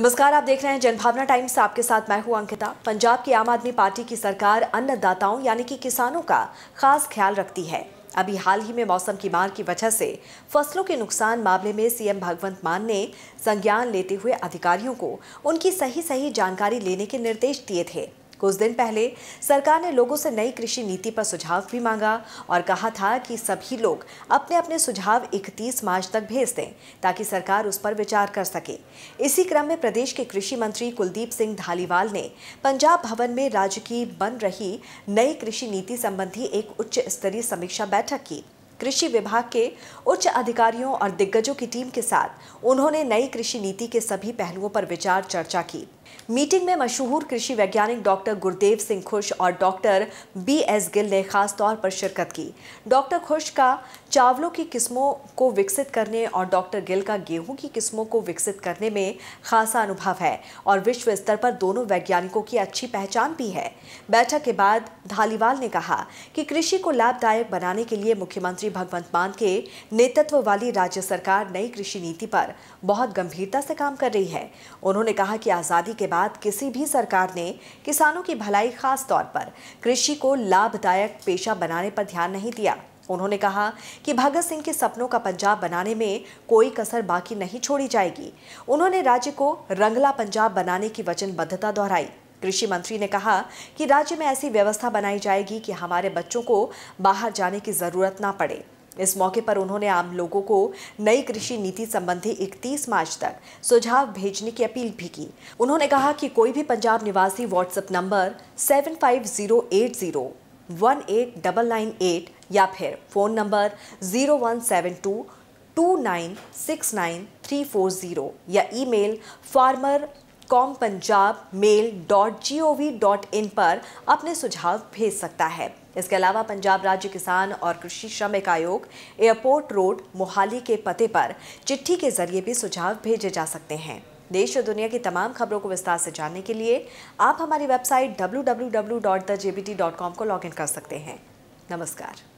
नमस्कार आप देख रहे हैं जनभावना टाइम्स आपके साथ मैं हूं अंकिता पंजाब की आम आदमी पार्टी की सरकार अन्नदाताओं यानी कि किसानों का खास ख्याल रखती है अभी हाल ही में मौसम की मार की वजह से फसलों के नुकसान मामले में सीएम भगवंत मान ने संज्ञान लेते हुए अधिकारियों को उनकी सही सही जानकारी लेने के निर्देश दिए थे कुछ दिन पहले सरकार ने लोगों से नई कृषि नीति पर सुझाव भी मांगा और कहा था कि सभी लोग अपने अपने सुझाव 31 मार्च तक भेज दें ताकि सरकार उस पर विचार कर सके इसी क्रम में प्रदेश के कृषि मंत्री कुलदीप सिंह धालीवाल ने पंजाब भवन में राज्य की बन रही नई कृषि नीति संबंधी एक उच्च स्तरीय समीक्षा बैठक की कृषि विभाग के उच्च अधिकारियों और दिग्गजों की टीम के साथ उन्होंने नई कृषि नीति के सभी पहलुओं पर विचार चर्चा की मीटिंग में मशहूर कृषि वैज्ञानिक डॉक्टर गुरदेव सिंह खुश और डॉक्टर बी एस गिल ने खास तौर पर शिरकत की डॉक्टर खुश का चावलों की किस्मों को विकसित करने और डॉक्टर गिल का गेहूं की किस्मों को विकसित करने में खासा अनुभव है और विश्व स्तर पर दोनों वैज्ञानिकों की अच्छी पहचान भी है बैठक के बाद धालीवाल ने कहा कि कृषि को लाभदायक बनाने के लिए मुख्यमंत्री भगवंत मान के नेतृत्व वाली राज्य सरकार नई कृषि नीति पर बहुत गंभीरता से काम कर रही है उन्होंने कहा कि आज़ादी के बाद किसी भी सरकार ने किसानों की भलाई खास तौर पर कृषि को लाभदायक पेशा बनाने पर ध्यान नहीं दिया उन्होंने कहा कि भगत सिंह के सपनों का पंजाब बनाने में कोई कसर बाकी नहीं छोड़ी जाएगी उन्होंने राज्य को रंगला पंजाब बनाने की वचनबद्धता दोहराई कृषि मंत्री ने कहा कि राज्य में ऐसी व्यवस्था बनाई जाएगी कि हमारे बच्चों को बाहर जाने की जरूरत ना पड़े इस मौके पर उन्होंने आम लोगों को नई कृषि नीति संबंधी 31 मार्च तक सुझाव भेजने की अपील भी की उन्होंने कहा कि कोई भी पंजाब निवासी व्हाट्सएप नंबर 7508018998 या फिर फ़ोन नंबर 01722969340 या email farmer com Punjab mail dot G O V dot in पर अपने सुझाव भेज सकता है इसके अलावा पंजाब राज्य किसान और कृषि श्रमिक आयोग एयरपोर्ट रोड मोहाली के पते पर चिट्ठी के जरिए भी सुझाव भेजे जा सकते हैं देश और दुनिया की तमाम खबरों को विस्तार से जानने के लिए आप हमारी वेबसाइट डब्ल्यू को लॉगिन कर सकते हैं नमस्कार